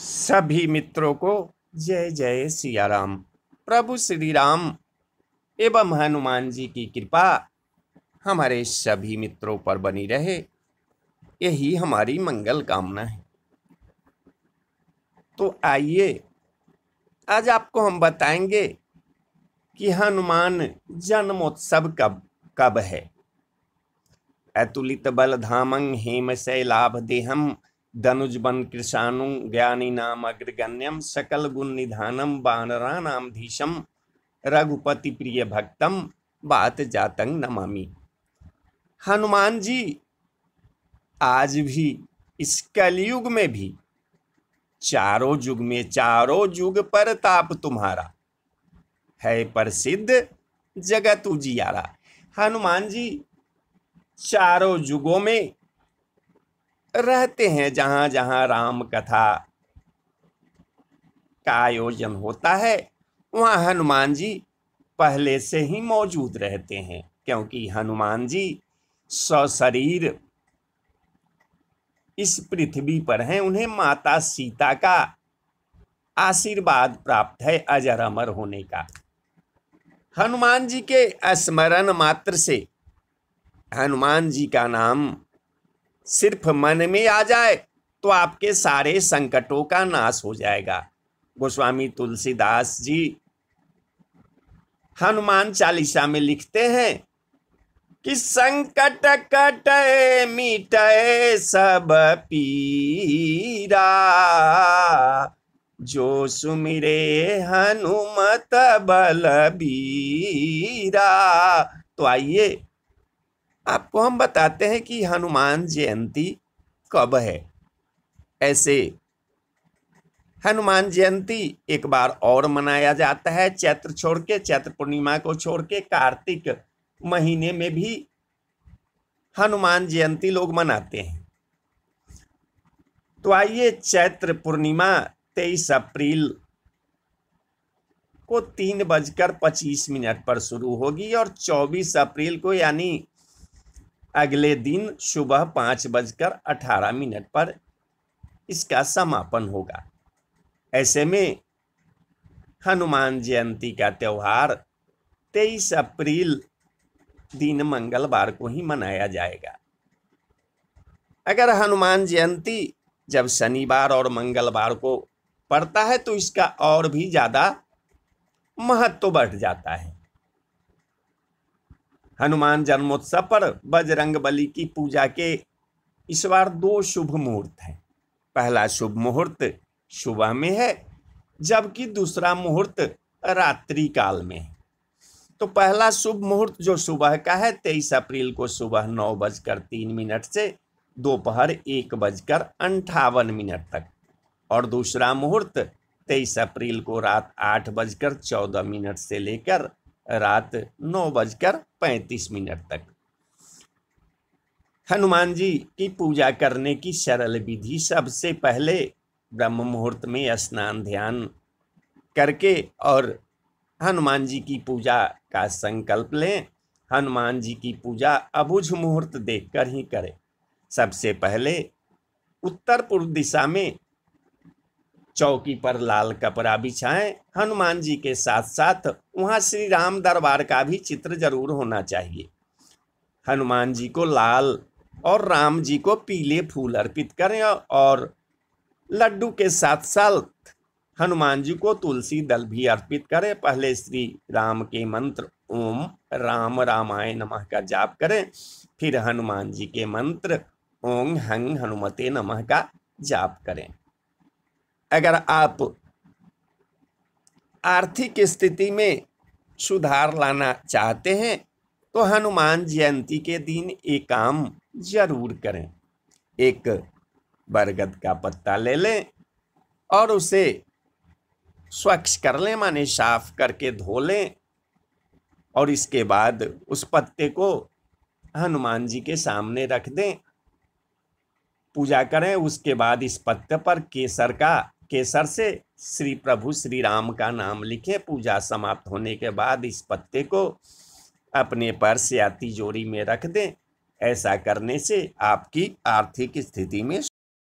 सभी मित्रों को जय जय सिया राम प्रभु श्री राम एवं हनुमान जी की कृपा हमारे सभी मित्रों पर बनी रहे यही हमारी मंगल कामना है तो आइए आज आपको हम बताएंगे कि हनुमान जन्मोत्सव कब कब है अतुलित बल धामंग हेम शैलाभ देहम धनुज बन कृषाणु ज्ञानी नाम अग्रगण्यम सकल गुण निधानम धीशम रघुपति प्रिय भक्तम बात जातंग नमामि हनुमान जी आज भी इस कलयुग में भी चारों युग में चारों युग पर ताप तुम्हारा है प्रसिद्ध जगत उजियारा हनुमान जी चारों युगों में रहते हैं जहां जहां राम कथा का आयोजन होता है वहां हनुमान जी पहले से ही मौजूद रहते हैं क्योंकि हनुमान जी सशरीर इस पृथ्वी पर हैं उन्हें माता सीता का आशीर्वाद प्राप्त है अजर अमर होने का हनुमान जी के स्मरण मात्र से हनुमान जी का नाम सिर्फ मन में आ जाए तो आपके सारे संकटों का नाश हो जाएगा गोस्वामी तुलसीदास जी हनुमान चालीसा में लिखते हैं कि संकट कटे मिटे सब पीरा जो सुमिरे हनुमत बलबीरा तो आइए आपको हम बताते हैं कि हनुमान जयंती कब है ऐसे हनुमान जयंती एक बार और मनाया जाता है चैत्र छोड़ के चैत्र पूर्णिमा को छोड़ के कार्तिक महीने में भी हनुमान जयंती लोग मनाते हैं तो आइए चैत्र पूर्णिमा तेईस अप्रैल को तीन बजकर पच्चीस मिनट पर शुरू होगी और चौबीस अप्रैल को यानी अगले दिन सुबह पाँच बजकर अठारह मिनट पर इसका समापन होगा ऐसे में हनुमान जयंती का त्यौहार तेईस अप्रैल दिन मंगलवार को ही मनाया जाएगा अगर हनुमान जयंती जब शनिवार और मंगलवार को पड़ता है तो इसका और भी ज़्यादा महत्व तो बढ़ जाता है हनुमान जन्मोत्सव पर बजरंग बली की पूजा के इस बार दो शुभ मुहूर्त हैं पहला शुभ मुहूर्त सुबह में है जबकि दूसरा मुहूर्त रात्रि काल में है तो पहला शुभ मुहूर्त जो सुबह का है तेईस अप्रैल को सुबह नौ बजकर तीन मिनट से दोपहर एक बजकर अंठावन मिनट तक और दूसरा मुहूर्त तेईस अप्रैल को रात आठ बजकर चौदह मिनट से लेकर रात नौ बजकर पैंतीस मिनट तक हनुमान जी की पूजा करने की सरल विधि सबसे पहले ब्रह्म मुहूर्त में स्नान ध्यान करके और हनुमान जी की पूजा का संकल्प लें हनुमान जी की पूजा अबुझ मुहूर्त देखकर ही करें सबसे पहले उत्तर पूर्व दिशा में चौकी पर लाल कपड़ा बिछाएं हनुमान जी के साथ साथ वहाँ श्री राम दरबार का भी चित्र जरूर होना चाहिए हनुमान जी को लाल और राम जी को पीले फूल अर्पित करें और लड्डू के साथ साथ हनुमान जी को तुलसी दल भी अर्पित करें पहले श्री राम के मंत्र ओम राम रामाय नमः का जाप करें फिर हनुमान जी के मंत्र ओम हंग हनुमते नमः का जाप करें अगर आप आर्थिक स्थिति में सुधार लाना चाहते हैं तो हनुमान जयंती के दिन एक काम जरूर करें एक बरगद का पत्ता ले लें और उसे स्वच्छ कर लें माने साफ करके धो लें और इसके बाद उस पत्ते को हनुमान जी के सामने रख दें पूजा करें उसके बाद इस पत्ते पर केसर का केसर से श्री प्रभु श्री राम का नाम लिखें पूजा समाप्त होने के बाद इस पत्ते को अपने पर्स या तिजोरी में रख दें ऐसा करने से आपकी आर्थिक स्थिति में